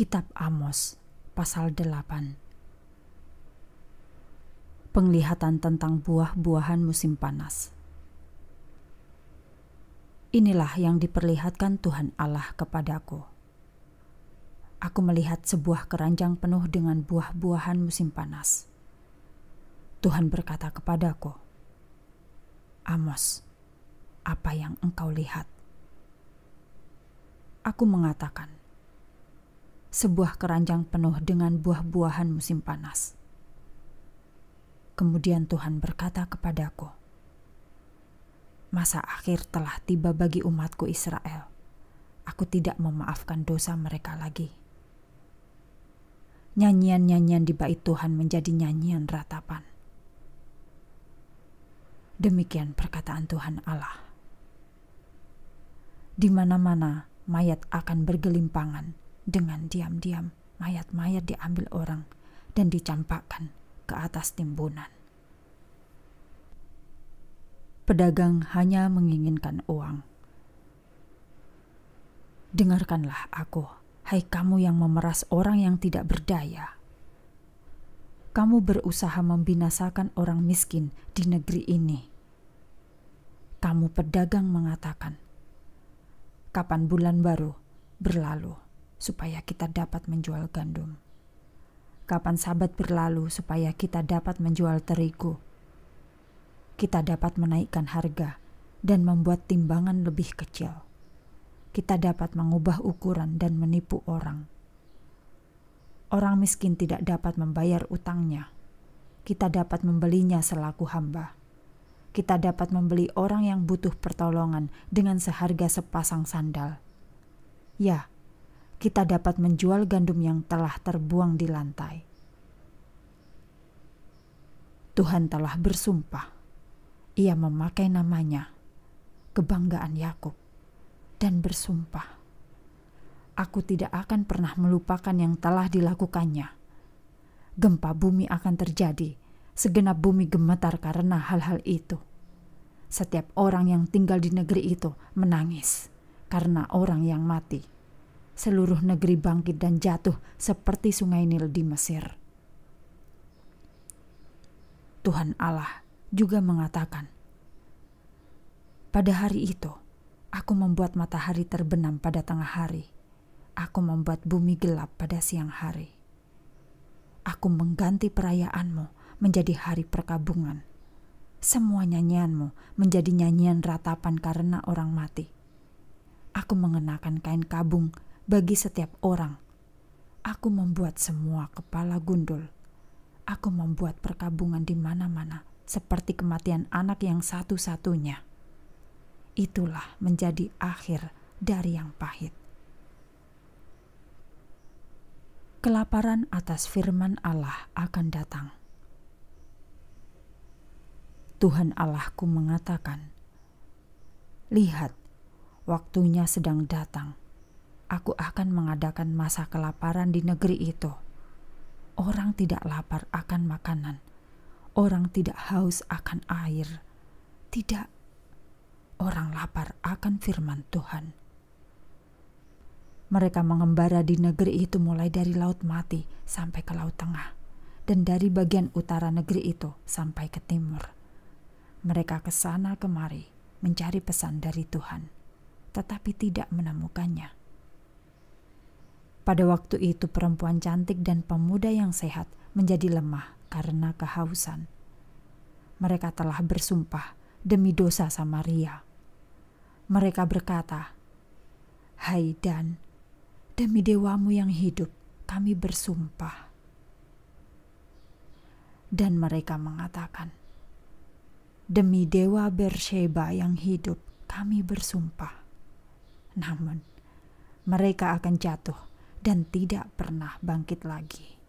kitab Amos pasal 8. Penglihatan tentang buah-buahan musim panas. Inilah yang diperlihatkan Tuhan Allah kepadaku. Aku melihat sebuah keranjang penuh dengan buah-buahan musim panas. Tuhan berkata kepadaku, "Amos, apa yang engkau lihat?" Aku mengatakan, sebuah keranjang penuh dengan buah-buahan musim panas. Kemudian Tuhan berkata kepadaku, "Masa akhir telah tiba bagi umatku Israel. Aku tidak memaafkan dosa mereka lagi." Nyanyian-nyanyian di bait Tuhan menjadi nyanyian ratapan. Demikian perkataan Tuhan Allah. Di mana-mana mayat akan bergelimpangan dengan diam-diam, mayat-mayat diambil orang dan dicampakkan ke atas timbunan. Pedagang hanya menginginkan uang. Dengarkanlah aku, hai kamu yang memeras orang yang tidak berdaya. Kamu berusaha membinasakan orang miskin di negeri ini. Kamu pedagang mengatakan, kapan bulan baru berlalu supaya kita dapat menjual gandum. Kapan sabat berlalu supaya kita dapat menjual terigu. Kita dapat menaikkan harga dan membuat timbangan lebih kecil. Kita dapat mengubah ukuran dan menipu orang. Orang miskin tidak dapat membayar utangnya. Kita dapat membelinya selaku hamba kita dapat membeli orang yang butuh pertolongan dengan seharga sepasang sandal. Ya, kita dapat menjual gandum yang telah terbuang di lantai. Tuhan telah bersumpah. Ia memakai namanya, kebanggaan Yakub, dan bersumpah, "Aku tidak akan pernah melupakan yang telah dilakukannya. Gempa bumi akan terjadi, segenap bumi gemetar karena hal-hal itu." Setiap orang yang tinggal di negeri itu menangis karena orang yang mati seluruh negeri bangkit dan jatuh seperti sungai Nil di Mesir. Tuhan Allah juga mengatakan, "Pada hari itu, aku membuat matahari terbenam pada tengah hari, aku membuat bumi gelap pada siang hari. Aku mengganti perayaanmu menjadi hari perkabungan." semua nyanyianmu menjadi nyanyian ratapan karena orang mati. Aku mengenakan kain kabung bagi setiap orang. Aku membuat semua kepala gundul. Aku membuat perkabungan di mana-mana, seperti kematian anak yang satu-satunya. Itulah menjadi akhir dari yang pahit. Kelaparan atas firman Allah akan datang. Tuhan Allahku mengatakan, "Lihat, waktunya sedang datang." aku akan mengadakan masa kelaparan di negeri itu. Orang tidak lapar akan makanan, orang tidak haus akan air. Tidak, orang lapar akan firman Tuhan. Mereka mengembara di negeri itu mulai dari Laut Mati sampai ke Laut Tengah, dan dari bagian utara negeri itu sampai ke timur. Mereka kesana kemari mencari pesan dari Tuhan, tetapi tidak menemukannya. Pada waktu itu perempuan cantik dan pemuda yang sehat menjadi lemah karena kehausan. Mereka telah bersumpah demi dosa Samaria. Mereka berkata, "Hai Dan, demi dewamu yang hidup, kami bersumpah." Dan mereka mengatakan, "Demi dewa Bersheba yang hidup, kami bersumpah." Namun, mereka akan jatuh dan tidak pernah bangkit lagi.